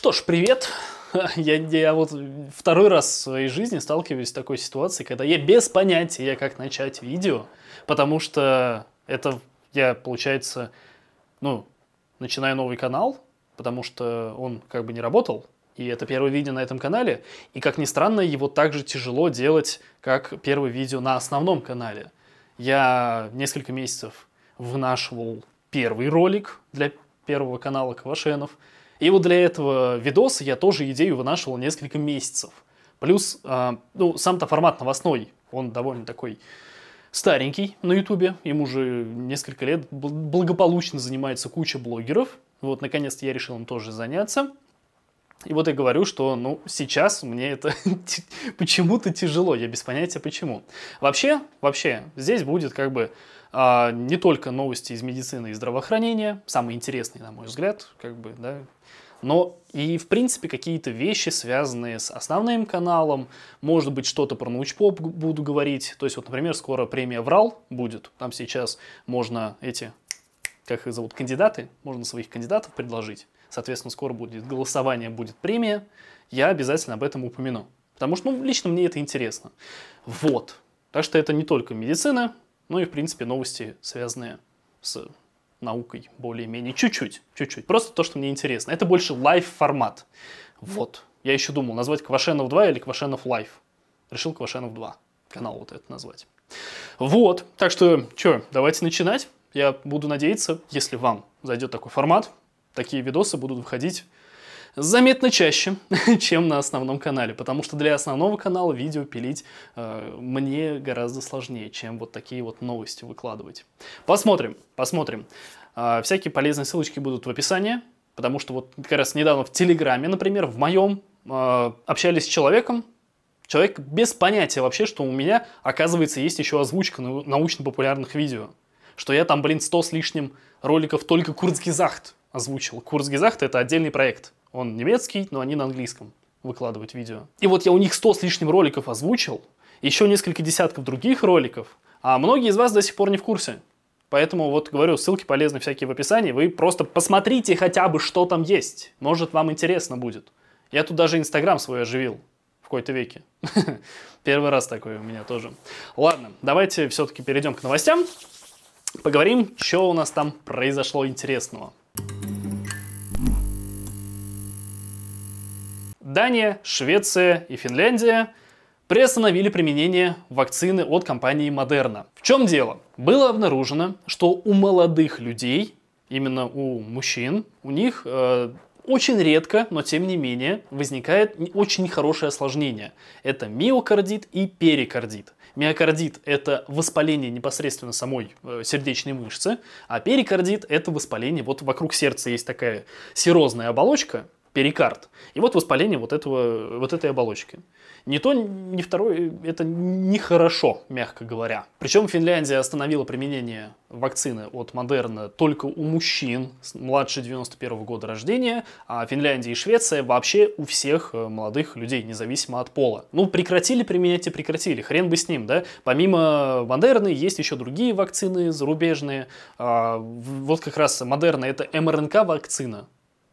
Что ж, привет. Я, я вот второй раз в своей жизни сталкиваюсь с такой ситуацией, когда я без понятия, как начать видео, потому что это я, получается, ну, начинаю новый канал, потому что он как бы не работал, и это первое видео на этом канале, и, как ни странно, его также тяжело делать, как первое видео на основном канале. Я несколько месяцев вынашивал первый ролик для первого канала Квашенов – и вот для этого видоса я тоже идею вынашивал несколько месяцев. Плюс, а, ну, сам-то формат новостной, он довольно такой старенький на ютубе, Им уже несколько лет благополучно занимается куча блогеров. Вот, наконец-то я решил им тоже заняться. И вот я говорю, что ну, сейчас мне это почему-то тяжело, я без понятия почему. Вообще, вообще, здесь будет как бы а, не только новости из медицины и здравоохранения, самые интересные, на мой взгляд, как бы, да, но и, в принципе, какие-то вещи, связанные с основным каналом, может быть, что-то про научпоп буду говорить, то есть, вот, например, скоро премия «Врал» будет, там сейчас можно эти, как их зовут, кандидаты, можно своих кандидатов предложить, соответственно, скоро будет голосование, будет премия, я обязательно об этом упомяну, потому что, ну, лично мне это интересно. Вот. Так что это не только медицина, ну и, в принципе, новости, связанные с наукой более-менее. Чуть-чуть, чуть-чуть. Просто то, что мне интересно. Это больше лайв-формат. Вот. Я еще думал, назвать Квашенов 2 или Квашенов Лайв. Решил Квашенов 2 канал вот это назвать. Вот, так что, что, давайте начинать. Я буду надеяться, если вам зайдет такой формат, такие видосы будут выходить заметно чаще, чем на основном канале, потому что для основного канала видео пилить э, мне гораздо сложнее, чем вот такие вот новости выкладывать. Посмотрим, посмотрим. Э, всякие полезные ссылочки будут в описании, потому что вот как раз недавно в Телеграме, например, в моем, э, общались с человеком, Человек без понятия вообще, что у меня, оказывается, есть еще озвучка научно-популярных видео. Что я там, блин, сто с лишним роликов только Курцгизахт озвучил. Курцгизахт — это отдельный проект. Он немецкий, но они на английском выкладывают видео. И вот я у них 100 с лишним роликов озвучил, еще несколько десятков других роликов, а многие из вас до сих пор не в курсе. Поэтому вот говорю, ссылки полезны всякие в описании, вы просто посмотрите хотя бы, что там есть. Может, вам интересно будет. Я тут даже Инстаграм свой оживил в какой-то веке. Первый раз такое у меня тоже. Ладно, давайте все-таки перейдем к новостям. Поговорим, что у нас там произошло интересного. Дания, Швеция и Финляндия приостановили применение вакцины от компании Moderna. В чем дело? Было обнаружено, что у молодых людей, именно у мужчин, у них э, очень редко, но тем не менее, возникает очень хорошее осложнение. Это миокардит и перикардит. Миокардит – это воспаление непосредственно самой э, сердечной мышцы, а перикардит – это воспаление вот вокруг сердца есть такая серозная оболочка, перикард. И вот воспаление вот, этого, вот этой оболочки. Не то, не второе, это нехорошо, мягко говоря. Причем Финляндия остановила применение вакцины от Модерна только у мужчин младше 91 года рождения, а Финляндия и Швеция вообще у всех э, молодых людей, независимо от пола. Ну, прекратили применять и прекратили, хрен бы с ним, да? Помимо Модерны есть еще другие вакцины зарубежные. А, вот как раз Модерна это МРНК-вакцина,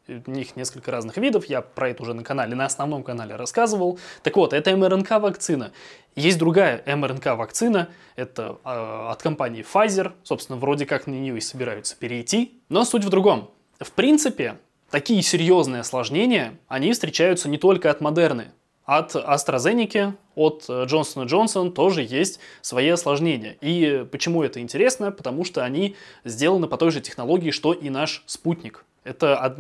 у них несколько разных видов, я про это уже на канале, на основном канале рассказывал. Так вот, это МРНК-вакцина. Есть другая МРНК-вакцина, это э, от компании Pfizer, собственно, вроде как на нее и собираются перейти, но суть в другом. В принципе, такие серьезные осложнения, они встречаются не только от модерны. От AstraZeneca, от Johnson Johnson тоже есть свои осложнения. И почему это интересно? Потому что они сделаны по той же технологии, что и наш спутник. Это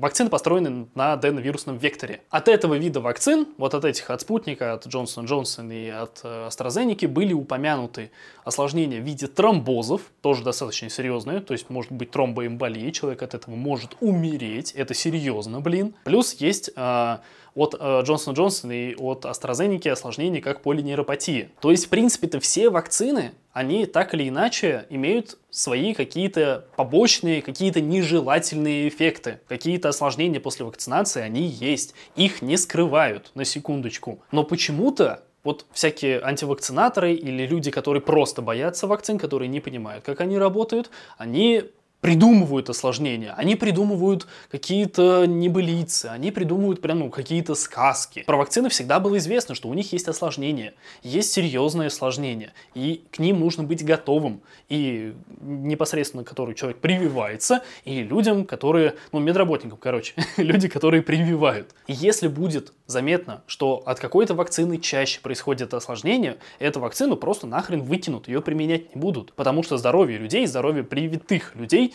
вакцины, построенные на ДНК-вирусном векторе. От этого вида вакцин, вот от этих, от спутника, от Джонсон Джонсон и от э, AstraZeneca, были упомянуты осложнения в виде тромбозов, тоже достаточно серьезные, то есть может быть тромбоэмболия, человек от этого может умереть, это серьезно, блин. Плюс есть э, от Джонсон э, Джонсон и от AstraZeneca осложнения как полинейропатия. То есть, в принципе это все вакцины они так или иначе имеют свои какие-то побочные, какие-то нежелательные эффекты, какие-то осложнения после вакцинации, они есть. Их не скрывают, на секундочку. Но почему-то вот всякие антивакцинаторы или люди, которые просто боятся вакцин, которые не понимают, как они работают, они придумывают осложнения, они придумывают какие-то небылицы, они придумывают прям ну, какие-то сказки. Про вакцины всегда было известно, что у них есть осложнения, есть серьезные осложнения, и к ним нужно быть готовым, и непосредственно который человек прививается, и людям, которые, ну, медработникам, короче, люди, которые прививают. И если будет заметно, что от какой-то вакцины чаще происходит осложнение, эту вакцину просто нахрен выкинут, ее применять не будут, потому что здоровье людей, здоровье привитых людей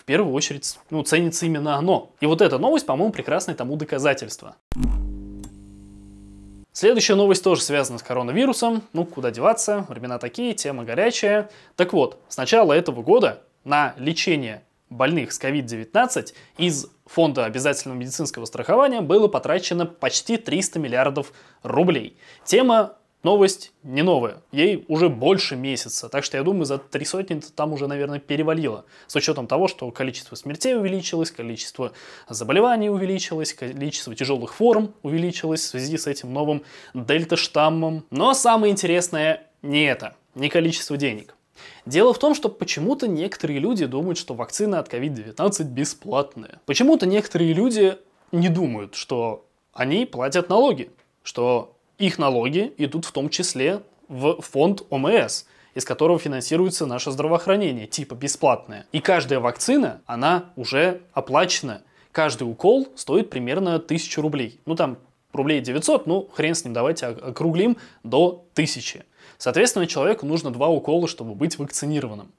в первую очередь ну, ценится именно оно. И вот эта новость, по-моему, прекрасное тому доказательство. Следующая новость тоже связана с коронавирусом. Ну, куда деваться, времена такие, тема горячая. Так вот, с начала этого года на лечение больных с COVID-19 из фонда обязательного медицинского страхования было потрачено почти 300 миллиардов рублей. Тема Новость не новая, ей уже больше месяца, так что я думаю, за три сотни там уже, наверное, перевалило. С учетом того, что количество смертей увеличилось, количество заболеваний увеличилось, количество тяжелых форм увеличилось в связи с этим новым дельта-штаммом. Но самое интересное не это, не количество денег. Дело в том, что почему-то некоторые люди думают, что вакцина от COVID-19 бесплатная. Почему-то некоторые люди не думают, что они платят налоги, что их налоги идут в том числе в фонд ОМС, из которого финансируется наше здравоохранение, типа бесплатное. И каждая вакцина, она уже оплачена. Каждый укол стоит примерно 1000 рублей. Ну там рублей 900, ну хрен с ним, давайте округлим до 1000. Соответственно, человеку нужно два укола, чтобы быть вакцинированным.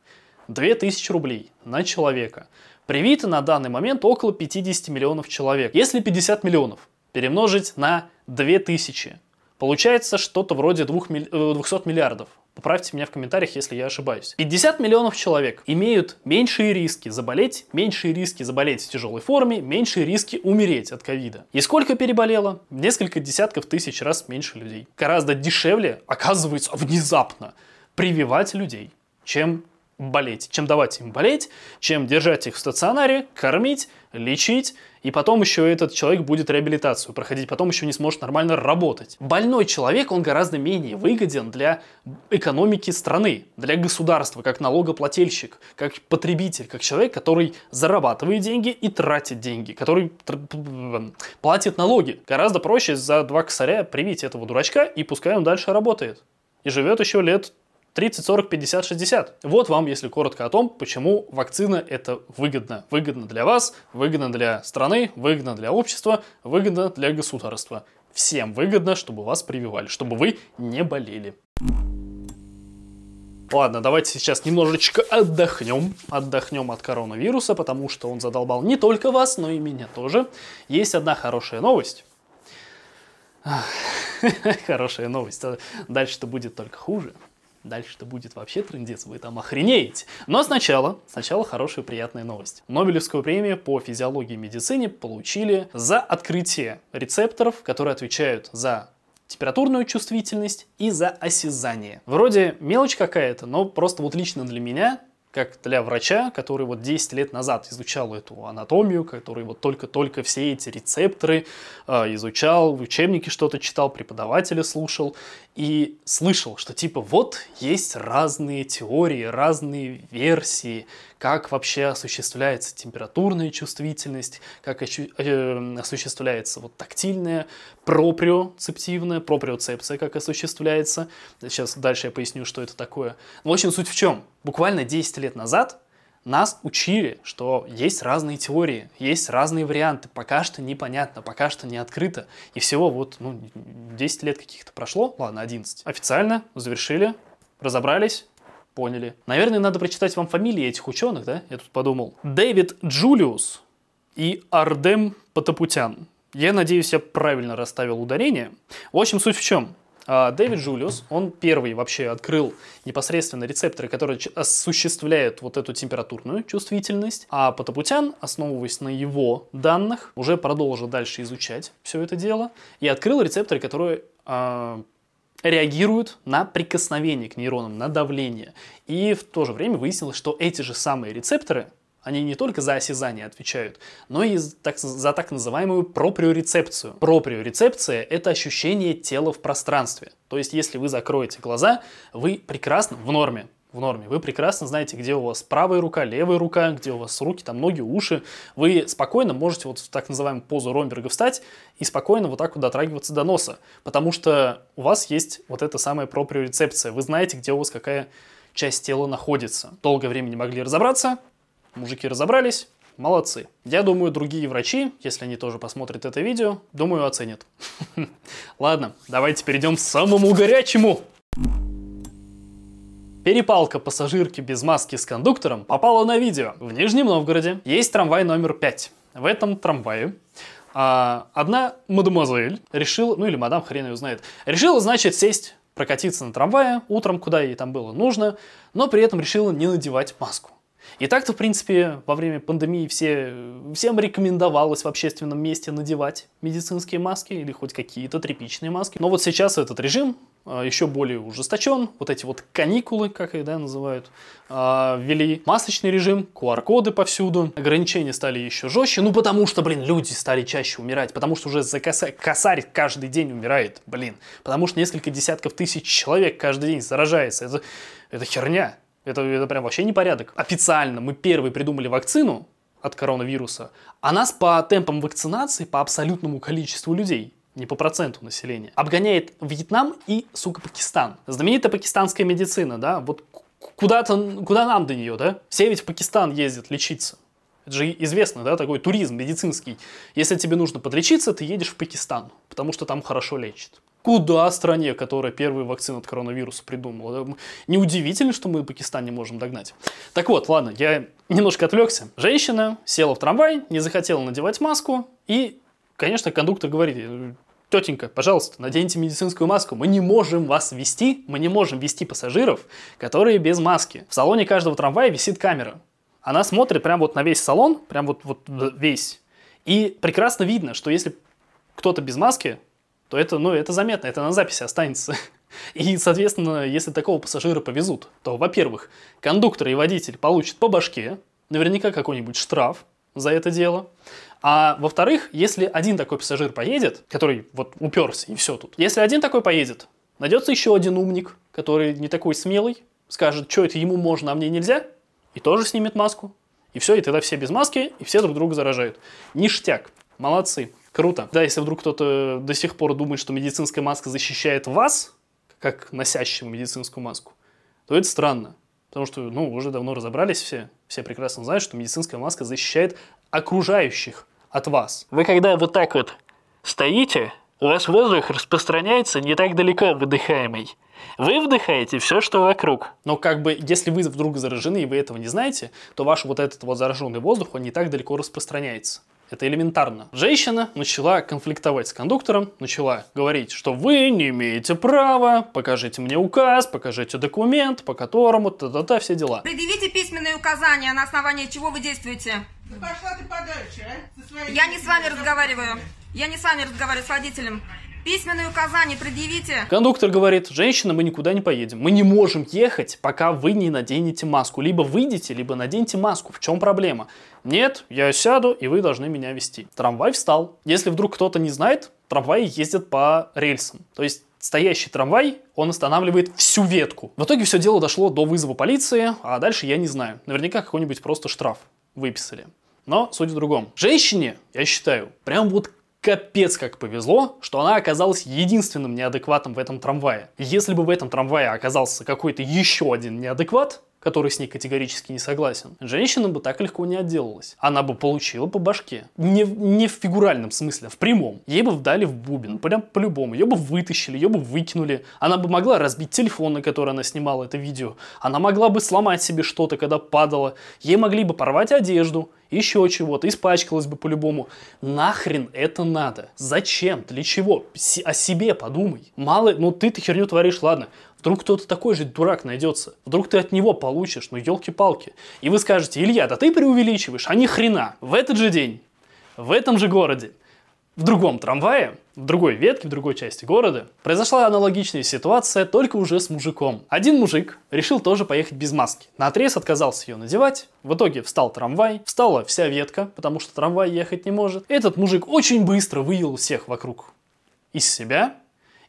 2000 рублей на человека. Привито на данный момент около 50 миллионов человек. Если 50 миллионов перемножить на 2000, Получается что-то вроде 2 200 э, миллиардов. Поправьте меня в комментариях, если я ошибаюсь. 50 миллионов человек имеют меньшие риски заболеть, меньшие риски заболеть в тяжелой форме, меньшие риски умереть от ковида. И сколько переболело? Несколько десятков тысяч раз меньше людей. Гораздо дешевле, оказывается, внезапно прививать людей, чем болеть, чем давать им болеть, чем держать их в стационаре, кормить, лечить, и потом еще этот человек будет реабилитацию проходить, потом еще не сможет нормально работать. Больной человек, он гораздо менее выгоден для экономики страны, для государства, как налогоплательщик, как потребитель, как человек, который зарабатывает деньги и тратит деньги, который платит налоги. Гораздо проще за два косаря привить этого дурачка и пускай он дальше работает. И живет еще лет 30, 40, 50, 60. Вот вам, если коротко, о том, почему вакцина это выгодно. Выгодно для вас, выгодно для страны, выгодно для общества, выгодно для государства. Всем выгодно, чтобы вас прививали, чтобы вы не болели. Ладно, давайте сейчас немножечко отдохнем. Отдохнем от коронавируса, потому что он задолбал не только вас, но и меня тоже. Есть одна хорошая новость. Хорошая новость. А дальше-то будет только хуже. Дальше-то будет вообще трендец, вы там охренеете. Но сначала, сначала хорошая приятная новость. Нобелевскую премию по физиологии и медицине получили за открытие рецепторов, которые отвечают за температурную чувствительность и за осязание. Вроде мелочь какая-то, но просто вот лично для меня как для врача, который вот 10 лет назад изучал эту анатомию, который вот только-только все эти рецепторы э, изучал, в учебнике что-то читал, преподавателя слушал и слышал, что типа вот есть разные теории, разные версии, как вообще осуществляется температурная чувствительность, как э, осуществляется вот тактильная, проприоцептивная, проприоцепция как осуществляется. Сейчас дальше я поясню, что это такое. в общем, суть в чем? Буквально 10 лет назад нас учили, что есть разные теории, есть разные варианты, пока что непонятно, пока что не открыто. И всего вот ну, 10 лет каких-то прошло, ладно, 11. Официально завершили, разобрались, поняли. Наверное, надо прочитать вам фамилии этих ученых, да? Я тут подумал. Дэвид Джулиус и Ардем Потапутян. Я надеюсь, я правильно расставил ударение. В общем, суть в чем. А, Дэвид Джулиус, он первый вообще открыл непосредственно рецепторы, которые осуществляют вот эту температурную чувствительность, а Потапутян, основываясь на его данных, уже продолжил дальше изучать все это дело и открыл рецепторы, которые а, реагируют на прикосновение к нейронам, на давление. И в то же время выяснилось, что эти же самые рецепторы они не только за осязание отвечают, но и за так называемую проприорецепцию. Проприорецепция – это ощущение тела в пространстве. То есть, если вы закроете глаза, вы прекрасно, в норме, в норме. Вы прекрасно знаете, где у вас правая рука, левая рука, где у вас руки, там ноги, уши. Вы спокойно можете вот в так называемую позу Ромберга встать и спокойно вот так вот дотрагиваться до носа, потому что у вас есть вот эта самая проприорецепция. Вы знаете, где у вас какая часть тела находится. Долгое время не могли разобраться, Мужики разобрались, молодцы. Я думаю, другие врачи, если они тоже посмотрят это видео, думаю, оценят. Ладно, давайте перейдем к самому горячему. Перепалка пассажирки без маски с кондуктором попала на видео. В Нижнем Новгороде есть трамвай номер 5. В этом трамвае а, одна мадемуазель решила, ну или мадам хрен ее знает, решила, значит, сесть, прокатиться на трамвае утром, куда ей там было нужно, но при этом решила не надевать маску. И так-то, в принципе, во время пандемии все, всем рекомендовалось в общественном месте надевать медицинские маски или хоть какие-то тряпичные маски. Но вот сейчас этот режим а, еще более ужесточен. Вот эти вот каникулы, как их да, называют, а, ввели масочный режим, QR-коды повсюду. Ограничения стали еще жестче, ну потому что, блин, люди стали чаще умирать, потому что уже за косарь, косарь каждый день умирает, блин. Потому что несколько десятков тысяч человек каждый день заражается. Это, это херня. Это, это прям вообще непорядок. Официально мы первые придумали вакцину от коронавируса, а нас по темпам вакцинации, по абсолютному количеству людей, не по проценту населения, обгоняет Вьетнам и, сука, Пакистан. Знаменитая пакистанская медицина, да, вот куда-то, куда нам до нее, да? Все ведь в Пакистан ездят лечиться. Это же известно, да, такой туризм медицинский. Если тебе нужно подлечиться, ты едешь в Пакистан, потому что там хорошо лечат. Куда стране, которая первую вакцину от коронавируса придумала? Неудивительно, что мы Пакистан не можем догнать. Так вот, ладно, я немножко отвлекся. Женщина села в трамвай, не захотела надевать маску, и, конечно, кондуктор говорит, «Э, тетенька, пожалуйста, наденьте медицинскую маску, мы не можем вас вести, мы не можем вести пассажиров, которые без маски. В салоне каждого трамвая висит камера. Она смотрит прям вот на весь салон, прям вот, вот весь. И прекрасно видно, что если кто-то без маски, то это, ну, это заметно, это на записи останется. И, соответственно, если такого пассажира повезут, то, во-первых, кондуктор и водитель получат по башке, наверняка какой-нибудь штраф за это дело. А во-вторых, если один такой пассажир поедет, который вот уперся и все тут, если один такой поедет, найдется еще один умник, который не такой смелый, скажет, что это ему можно, а мне нельзя, и тоже снимет маску. И все, и тогда все без маски, и все друг друга заражают. Ништяк. Молодцы. Круто. Да, если вдруг кто-то до сих пор думает, что медицинская маска защищает вас, как носящего медицинскую маску, то это странно. Потому что, ну, уже давно разобрались все, все прекрасно знают, что медицинская маска защищает окружающих от вас. Вы когда вот так вот стоите, у вас воздух распространяется не так далеко выдыхаемый. Вы вдыхаете все, что вокруг. Но как бы, если вы вдруг заражены и вы этого не знаете, то ваш вот этот вот зараженный воздух, он не так далеко распространяется. Это элементарно. Женщина начала конфликтовать с кондуктором, начала говорить, что вы не имеете права, покажите мне указ, покажите документ, по которому та-та-та, все дела. Предъявите письменные указания, на основании чего вы действуете. Да пошла ты подальше, а? Я не с вами разговариваю. Я не с вами разговариваю, с водителем. Письменные указания предъявите. Кондуктор говорит, женщина, мы никуда не поедем. Мы не можем ехать, пока вы не наденете маску. Либо выйдите, либо наденьте маску. В чем проблема? Нет, я сяду, и вы должны меня вести. Трамвай встал. Если вдруг кто-то не знает, трамваи ездят по рельсам. То есть стоящий трамвай, он останавливает всю ветку. В итоге все дело дошло до вызова полиции, а дальше я не знаю. Наверняка какой-нибудь просто штраф выписали. Но суть в другом. Женщине, я считаю, прям вот Капец как повезло, что она оказалась единственным неадекватом в этом трамвае. Если бы в этом трамвае оказался какой-то еще один неадекват, который с ней категорически не согласен, женщина бы так легко не отделалась. Она бы получила по башке. Не, не в фигуральном смысле, а в прямом. Ей бы вдали в бубен, прям по-любому. Ее бы вытащили, ее бы выкинули. Она бы могла разбить телефон, на который она снимала это видео. Она могла бы сломать себе что-то, когда падала. Ей могли бы порвать одежду, еще чего-то, испачкалась бы по-любому. Нахрен это надо? Зачем? Для чего? С о себе подумай. Мало, ну ты-то херню творишь, ладно. Вдруг кто-то такой же дурак найдется. Вдруг ты от него получишь, ну елки-палки. И вы скажете, Илья, да ты преувеличиваешь, а ни хрена. В этот же день, в этом же городе, в другом трамвае, в другой ветке, в другой части города, произошла аналогичная ситуация, только уже с мужиком. Один мужик решил тоже поехать без маски. На отрез отказался ее надевать. В итоге встал трамвай, встала вся ветка, потому что трамвай ехать не может. Этот мужик очень быстро вывел всех вокруг из себя.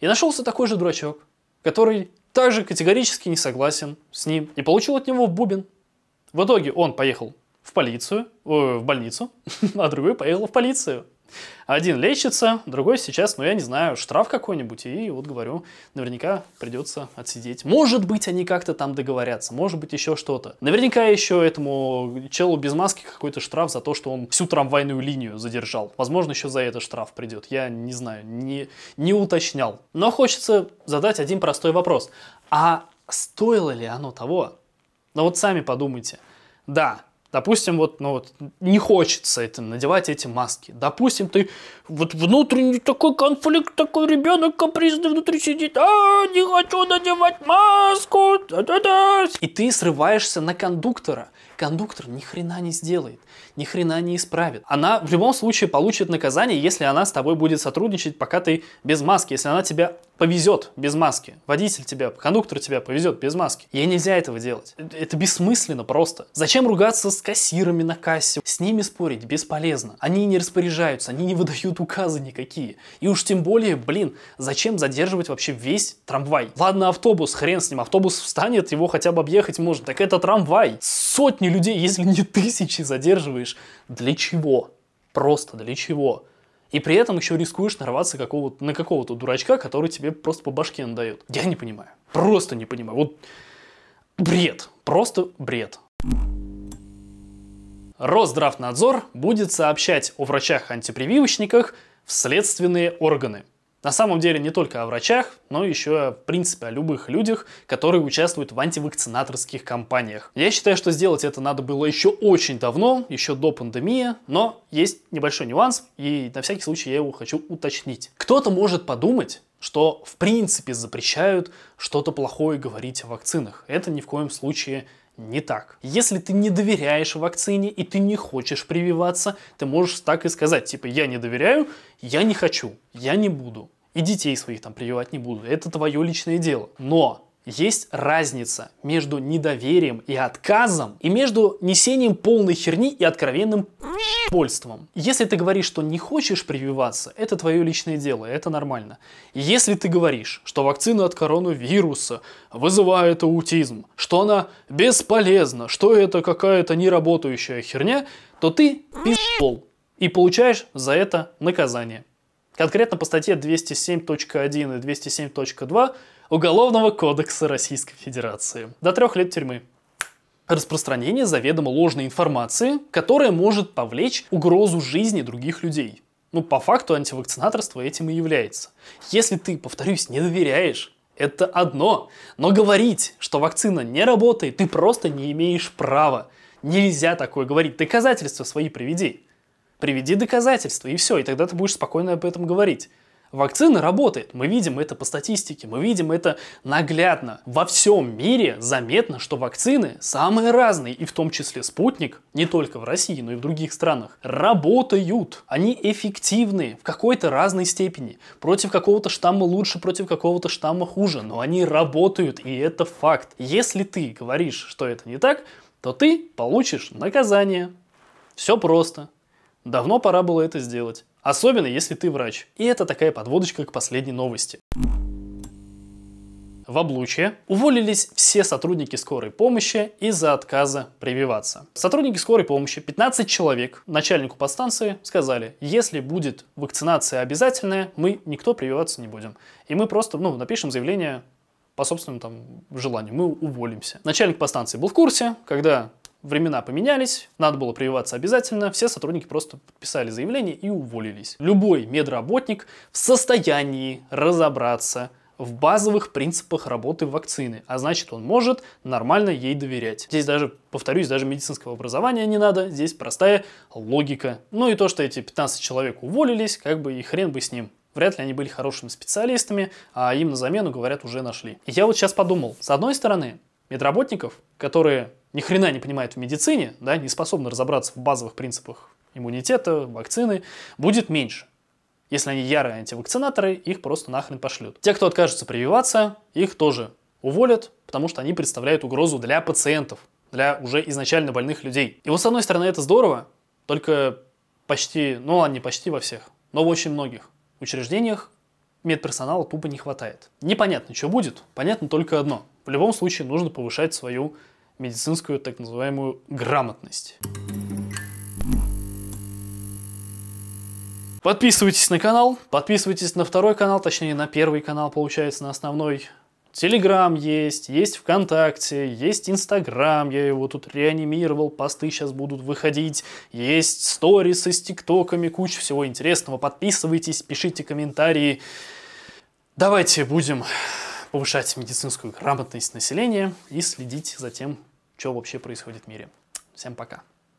И нашелся такой же дурачок, который также категорически не согласен с ним и получил от него бубен. В итоге он поехал в полицию, э, в больницу, а другой поехал в полицию. Один лечится, другой сейчас, ну я не знаю, штраф какой-нибудь, и вот говорю, наверняка придется отсидеть. Может быть, они как-то там договорятся, может быть, еще что-то. Наверняка еще этому челу без маски какой-то штраф за то, что он всю трамвайную линию задержал. Возможно, еще за это штраф придет, я не знаю, не, не уточнял. Но хочется задать один простой вопрос. А стоило ли оно того? Но вот сами подумайте. Да, Допустим, вот, ну вот, не хочется это, надевать эти маски. Допустим, ты вот внутренний такой конфликт, такой ребенок капризный внутри сидит, а, не хочу надевать маску, да-да-да. И ты срываешься на кондуктора. Кондуктор ни хрена не сделает, ни хрена не исправит. Она в любом случае получит наказание, если она с тобой будет сотрудничать, пока ты без маски, если она тебя повезет без маски. Водитель тебя, кондуктор тебя повезет без маски. Ей нельзя этого делать. Это бессмысленно просто. Зачем ругаться с кассирами на кассе? С ними спорить бесполезно. Они не распоряжаются, они не выдают указы никакие. И уж тем более, блин, зачем задерживать вообще весь трамвай? Ладно, автобус, хрен с ним, автобус встанет, его хотя бы объехать можно. Так это трамвай. Сотни людей, если не тысячи задерживаешь. Для чего? Просто для чего? И при этом еще рискуешь нарваться какого на какого-то дурачка, который тебе просто по башке надает. Я не понимаю. Просто не понимаю. Вот бред. Просто бред. Росздравнадзор будет сообщать о врачах-антипрививочниках в следственные органы. На самом деле не только о врачах, но еще в принципе о любых людях, которые участвуют в антивакцинаторских кампаниях. Я считаю, что сделать это надо было еще очень давно, еще до пандемии, но есть небольшой нюанс, и на всякий случай я его хочу уточнить. Кто-то может подумать, что в принципе запрещают что-то плохое говорить о вакцинах. Это ни в коем случае не не так. Если ты не доверяешь вакцине и ты не хочешь прививаться, ты можешь так и сказать, типа, я не доверяю, я не хочу, я не буду. И детей своих там прививать не буду. Это твое личное дело. Но есть разница между недоверием и отказом и между несением полной херни и откровенным польством. Если ты говоришь, что не хочешь прививаться, это твое личное дело, это нормально. Если ты говоришь, что вакцина от коронавируса вызывает аутизм, что она бесполезна, что это какая-то неработающая херня, то ты пи***л и получаешь за это наказание. Конкретно по статье 207.1 и 207.2 Уголовного кодекса Российской Федерации. До трех лет тюрьмы распространение заведомо ложной информации, которая может повлечь угрозу жизни других людей. Ну, по факту антивакцинаторство этим и является. Если ты, повторюсь, не доверяешь, это одно. Но говорить, что вакцина не работает, ты просто не имеешь права. Нельзя такое говорить. Доказательства свои приведи. Приведи доказательства, и все, и тогда ты будешь спокойно об этом говорить. Вакцина работает, мы видим это по статистике, мы видим это наглядно. Во всем мире заметно, что вакцины самые разные, и в том числе спутник, не только в России, но и в других странах, работают. Они эффективны в какой-то разной степени. Против какого-то штамма лучше, против какого-то штамма хуже, но они работают, и это факт. Если ты говоришь, что это не так, то ты получишь наказание. Все просто. Давно пора было это сделать. Особенно, если ты врач. И это такая подводочка к последней новости. В облучье уволились все сотрудники скорой помощи из-за отказа прививаться. Сотрудники скорой помощи, 15 человек, начальнику подстанции сказали, если будет вакцинация обязательная, мы никто прививаться не будем. И мы просто ну, напишем заявление по собственному там, желанию, мы уволимся. Начальник подстанции был в курсе, когда времена поменялись, надо было прививаться обязательно, все сотрудники просто подписали заявление и уволились. Любой медработник в состоянии разобраться в базовых принципах работы вакцины, а значит он может нормально ей доверять. Здесь даже, повторюсь, даже медицинского образования не надо, здесь простая логика. Ну и то, что эти 15 человек уволились, как бы и хрен бы с ним. Вряд ли они были хорошими специалистами, а им на замену, говорят, уже нашли. я вот сейчас подумал, с одной стороны, медработников, которые ни хрена не понимает в медицине, да, не способна разобраться в базовых принципах иммунитета, вакцины, будет меньше. Если они ярые антивакцинаторы, их просто нахрен пошлют. Те, кто откажется прививаться, их тоже уволят, потому что они представляют угрозу для пациентов, для уже изначально больных людей. И вот с одной стороны это здорово, только почти, ну ладно, не почти во всех, но в очень многих учреждениях медперсонала тупо не хватает. Непонятно, что будет, понятно только одно. В любом случае нужно повышать свою медицинскую так называемую грамотность. Подписывайтесь на канал, подписывайтесь на второй канал, точнее на первый канал, получается, на основной. Телеграм есть, есть ВКонтакте, есть Инстаграм, я его тут реанимировал, посты сейчас будут выходить, есть сторисы с тиктоками, куча всего интересного. Подписывайтесь, пишите комментарии. Давайте будем повышать медицинскую грамотность населения и следить за тем, что вообще происходит в мире. Всем пока.